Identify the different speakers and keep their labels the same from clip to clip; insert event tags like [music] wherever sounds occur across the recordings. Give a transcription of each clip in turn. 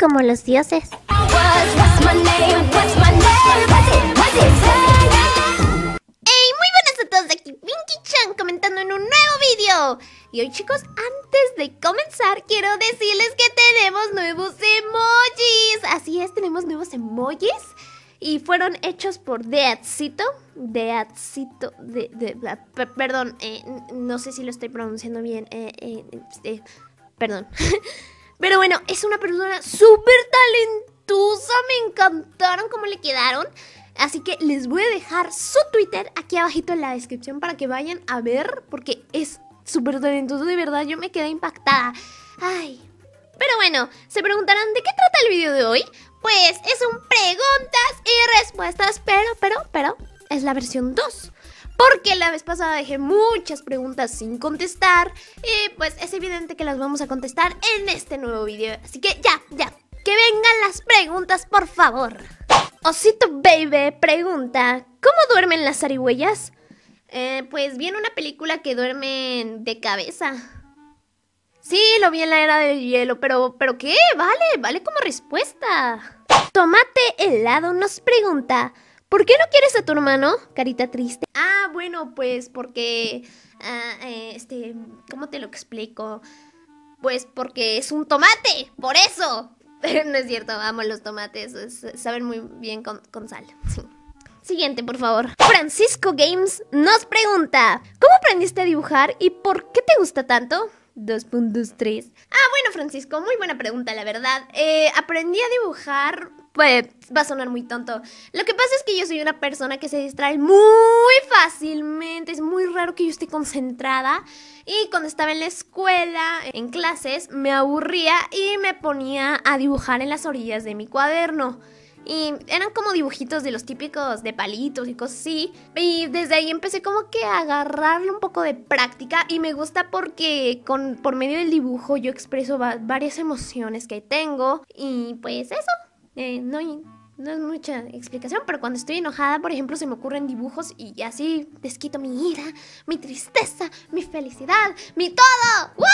Speaker 1: como los dioses. ¡Hey! Muy buenas a todos, de aquí Pinky Chan comentando en un nuevo video Y hoy chicos, antes de comenzar, quiero decirles que tenemos nuevos emojis. Así es, tenemos nuevos emojis. Y fueron hechos por Deadcito. Deadcito. De, de, de, perdón, eh, no sé si lo estoy pronunciando bien. Eh, eh, eh perdón. [laughs] Pero bueno, es una persona súper talentosa. Me encantaron cómo le quedaron. Así que les voy a dejar su Twitter aquí abajito en la descripción para que vayan a ver. Porque es súper talentoso, de verdad. Yo me quedé impactada. Ay. Pero bueno, se preguntarán de qué trata el video de hoy. Pues es un preguntas y respuestas, pero, pero, pero, es la versión 2. Porque la vez pasada dejé muchas preguntas sin contestar. Y pues es evidente que las vamos a contestar en este nuevo video. Así que ya, ya. Que vengan las preguntas, por favor. Osito Baby pregunta, ¿cómo duermen las arihuellas? Eh, pues vi en una película que duermen de cabeza. Sí, lo vi en la era del hielo, pero, pero ¿qué? Vale, vale como respuesta. Tomate helado nos pregunta, ¿Por qué no quieres a tu hermano? Carita triste. Ah, bueno, pues porque... Ah, eh, este, ¿cómo te lo explico? Pues porque es un tomate, por eso. [laughs] no es cierto, amo los tomates, saben muy bien con, sal. Sí. Siguiente, por favor. Francisco Games nos pregunta, ¿cómo aprendiste a dibujar y por qué te gusta tanto? tres. Ah, bueno, Francisco, muy buena pregunta, la verdad. Eh, aprendí a dibujar pues va a sonar muy tonto. Lo que pasa es que yo soy una persona que se distrae muy fácilmente, es muy raro que yo esté concentrada. Y cuando estaba en la escuela, en clases, me aburría y me ponía a dibujar en las orillas de mi cuaderno. Y eran como dibujitos de los típicos de palitos y cosas así. Y desde ahí empecé como que a agarrarle un poco de práctica. Y me gusta porque con, por medio del dibujo yo expreso varias emociones que tengo. Y pues eso. Eh, no, no es mucha explicación, pero cuando estoy enojada, por ejemplo, se me ocurren dibujos y así desquito mi ira, mi tristeza, mi felicidad, mi todo.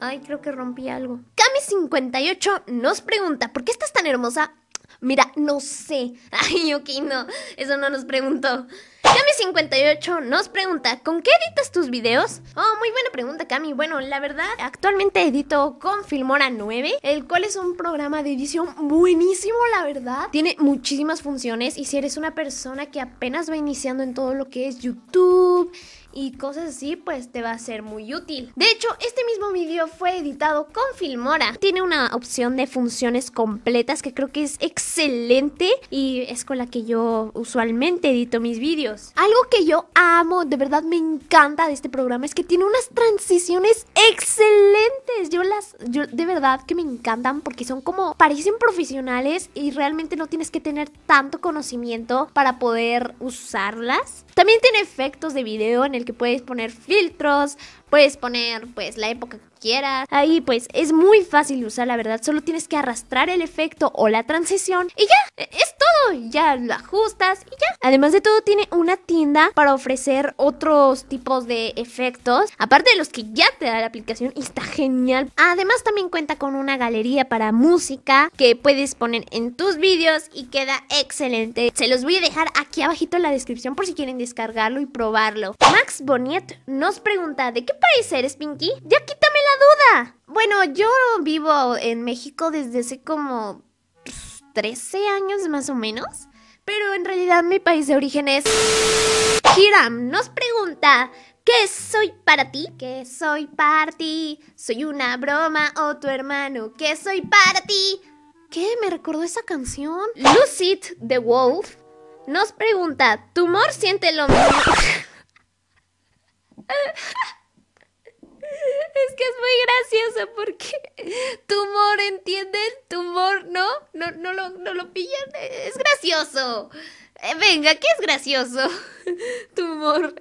Speaker 1: Ay, creo que rompí algo. Cami58 nos pregunta, ¿por qué estás tan hermosa? Mira, no sé. [laughs] Ay, ok, no. Eso no nos preguntó. Cami58 nos pregunta, ¿con qué editas tus videos? Oh, muy buena pregunta Cami. Bueno, la verdad, actualmente edito con Filmora 9, el cual es un programa de edición buenísimo, la verdad. Tiene muchísimas funciones y si eres una persona que apenas va iniciando en todo lo que es YouTube y cosas así, pues te va a ser muy útil. De hecho, este mismo video fue editado con Filmora. Tiene una opción de funciones completas que creo que es excelente y es con la que yo usualmente edito mis vídeos. Algo que yo amo, de verdad me encanta de este programa es que tiene unas transiciones excelentes. Yo las, yo de verdad que me encantan porque son como, parecen profesionales y realmente no tienes que tener tanto conocimiento para poder usarlas. También tiene efectos de video en el que puedes poner filtros, puedes poner pues la época quieras. Ahí pues es muy fácil de usar, la verdad. Solo tienes que arrastrar el efecto o la transición y ya, e-, es todo. Ya lo ajustas y ya. Además de todo, tiene una tienda para ofrecer otros tipos de efectos, aparte de los que ya te da la aplicación y está genial. Además también cuenta con una galería para música que puedes poner en tus vídeos y queda excelente. Se los voy a dejar aquí abajito en la descripción por si quieren descargarlo y probarlo. Max Boniet nos pregunta, ¿de qué país eres Pinky? Ya que duda! Bueno, yo vivo en México desde hace como 13 pues, años más o menos, pero en realidad mi país de origen es... Hiram nos pregunta, ¿Qué soy para ti? ¿Qué soy para ti? ¿Soy una broma o tu hermano? ¿Qué soy para ti? ¿Qué? ¿Me recordó esa canción? Lucid the Wolf nos pregunta, ¿tu humor siente lo mismo? [laughs] es que es muy gracioso porque [laughs] tumor, ¿entienden? Tumor, ¿no? No, no, lo, no lo pillan. Es gracioso. Eh, venga, ¿qué es gracioso? [laughs] tumor.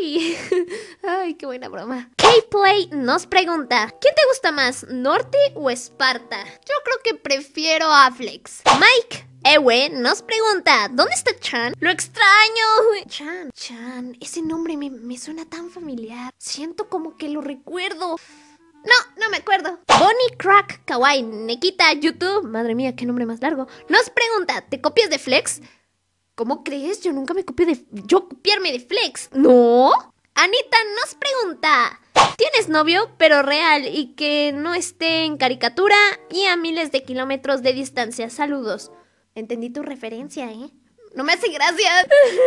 Speaker 1: Ay, [laughs] ay, qué buena broma. K-Play nos pregunta, ¿quién te gusta más, Norte o Esparta? Yo creo que prefiero a Flex. Mike Ewe eh, nos pregunta, ¿dónde está Chan? Lo extraño. Chan, Chan, ese nombre me, suena tan familiar. Siento como que lo recuerdo. No, no me acuerdo. Bonnie Crack Kawaii nequita, YouTube, madre mía, qué nombre más largo, nos pregunta, ¿te copias de Flex? ¿Cómo crees? Yo nunca me copio de... Yo copiarme de Flex. ¿No? Anita nos pregunta, ¿tienes novio pero real y que no esté en caricatura y a miles de kilómetros de distancia? Saludos. Entendí tu referencia, ¿eh? No me hace gracia.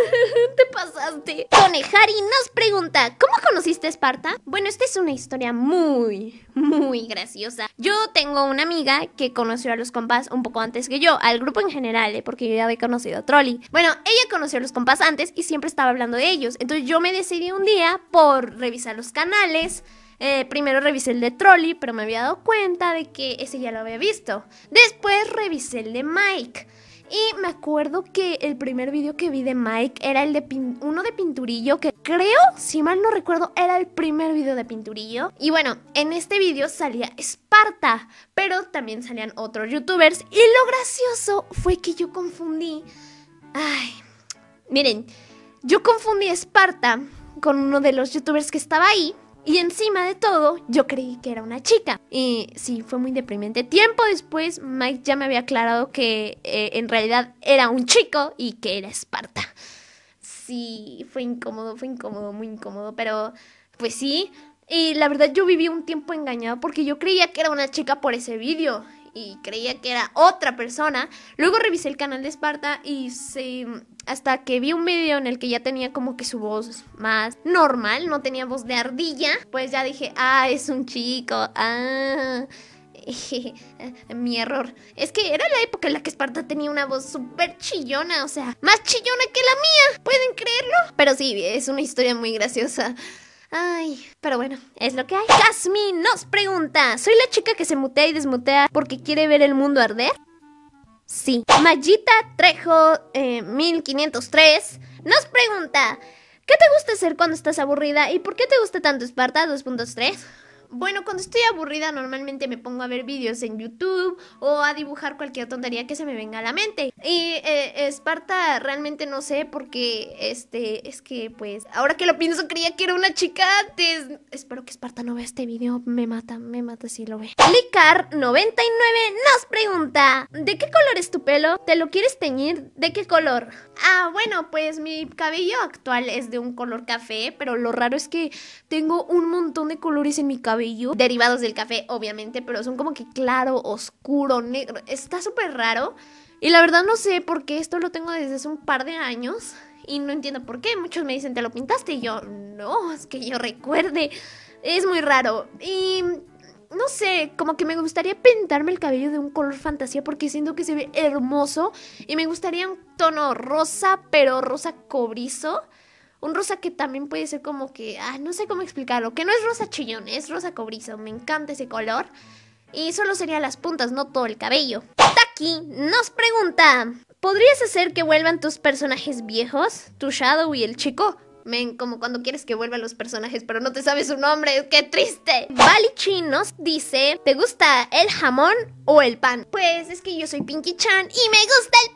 Speaker 1: [laughs] Te pasaste. y nos pregunta, ¿cómo conociste a Esparta? Bueno, esta es una historia muy, muy graciosa. Yo tengo una amiga que conoció a los compas un poco antes que yo, al grupo en general, eh, porque yo ya había conocido a Trolly. Bueno, ella conoció a los compás antes y siempre estaba hablando de ellos. Entonces yo me decidí un día por revisar los canales. Eh, primero revisé el de Trolly, pero me había dado cuenta de que ese ya lo había visto. Después revisé el de Mike. Y me acuerdo que el primer video que vi de Mike era el de uno de Pinturillo, que creo, si mal no recuerdo, era el primer video de Pinturillo. Y bueno, en este video salía Esparta, pero también salían otros youtubers. Y lo gracioso fue que yo confundí... Ay, miren, yo confundí Esparta con uno de los youtubers que estaba ahí. Y encima de todo, yo creí que era una chica. Y sí, fue muy deprimente. Tiempo después, Mike ya me había aclarado que eh, en realidad era un chico y que era Esparta. Sí, fue incómodo, fue incómodo, muy incómodo, pero pues sí. Y la verdad yo viví un tiempo engañado porque yo creía que era una chica por ese vídeo y creía que era otra persona. Luego revisé el canal de Esparta y se, hasta que vi un video en el que ya tenía como que su voz más normal, no tenía voz de ardilla, pues ya dije, ah, es un chico, ah. [laughs] Mi error. Es que era la época en la que Esparta tenía una voz súper chillona, o sea, más chillona que la mía. ¿Pueden creerlo? Pero sí, es una historia muy graciosa. Ay, pero bueno, es lo que hay. Jasmine nos pregunta, ¿soy la chica que se mutea y desmutea porque quiere ver el mundo arder? Sí. Mayita Trejo 1503 eh, nos pregunta, ¿qué te gusta hacer cuando estás aburrida y por qué te gusta tanto Esparta 2.3? Bueno, cuando estoy aburrida normalmente me pongo a ver vídeos en YouTube o a dibujar cualquier tontería que se me venga a la mente. Y eh, Esparta realmente no sé porque este es que pues ahora que lo pienso creía que era una chica antes. Espero que Esparta no vea este video, me mata, me mata si lo ve. Licar99 nos pregunta, ¿de qué color es tu pelo? ¿Te lo quieres teñir? ¿De qué color? Ah, bueno, pues mi cabello actual es de un color café, pero lo raro es que tengo un montón de colores en mi cabello derivados del café, obviamente, pero son como que claro, oscuro, negro. Está súper raro. Y la verdad no sé por qué esto lo tengo desde hace un par de años. Y no entiendo por qué. Muchos me dicen, ¿te lo pintaste? Y yo, no, es que yo recuerde. Es muy raro. Y no sé, como que me gustaría pintarme el cabello de un color fantasía porque siento que se ve hermoso. Y me gustaría un tono rosa, pero rosa cobrizo. Un rosa que también puede ser como que, ah, no sé cómo explicarlo, que no es rosa chillón, es rosa cobrizo, me encanta ese color. Y solo serían las puntas, no todo el cabello. Taki nos pregunta, ¿podrías hacer que vuelvan tus personajes viejos? Tu Shadow y el chico. Men, como cuando quieres que vuelvan los personajes, pero no te sabes su nombre, ¡qué triste! Balichi nos dice, ¿te gusta el jamón o el pan? Pues es que yo soy Pinky Chan y me gusta el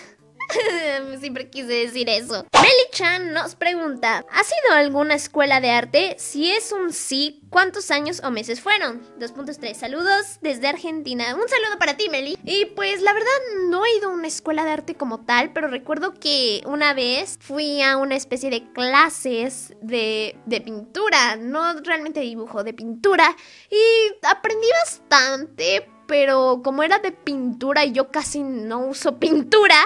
Speaker 1: pan. [laughs] Siempre quise decir eso. Meli-chan nos pregunta, ¿has ido a alguna escuela de arte? Si es un sí, ¿cuántos años o meses fueron? 2.3 Saludos desde Argentina. Un saludo para ti, Meli. Y pues la verdad no he ido a una escuela de arte como tal, pero recuerdo que una vez fui a una especie de clases de, de pintura, no realmente dibujo, de pintura, y aprendí bastante, pero como era de pintura y yo casi no uso pintura,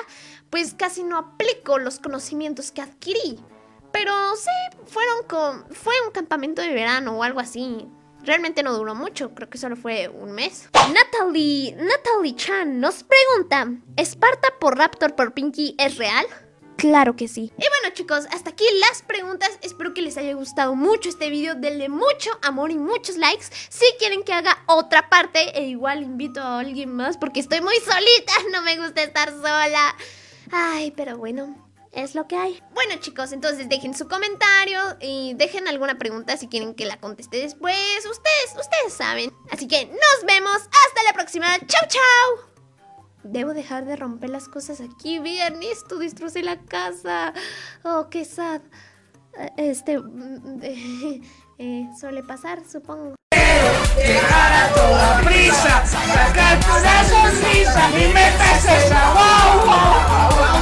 Speaker 1: pues casi no aplico los conocimientos que adquirí. Pero sí, fueron con, fue un campamento de verano o algo así. Realmente no duró mucho, creo que solo fue un mes. Natalie, Natalie Chan nos pregunta, ¿Esparta por Raptor por Pinky es real? Claro que sí. Y bueno chicos, hasta aquí las preguntas. Espero que les haya gustado mucho este video. Denle mucho amor y muchos likes. Si quieren que haga otra parte, e igual invito a alguien más porque estoy muy solita. [laughs] No me gusta estar sola. Ay, pero bueno, es lo que hay. Bueno chicos, entonces dejen su comentario y dejen alguna pregunta si quieren que la conteste después. Ustedes, ustedes saben. Así que nos vemos. Hasta la próxima. Chau, chau. Debo dejar de romper las cosas aquí, viernes. Tú destruce la casa. Oh, qué sad. Eh, este... Mm, [laughs] eh, suele pasar, supongo a la prisa, sonrisa y metes esa la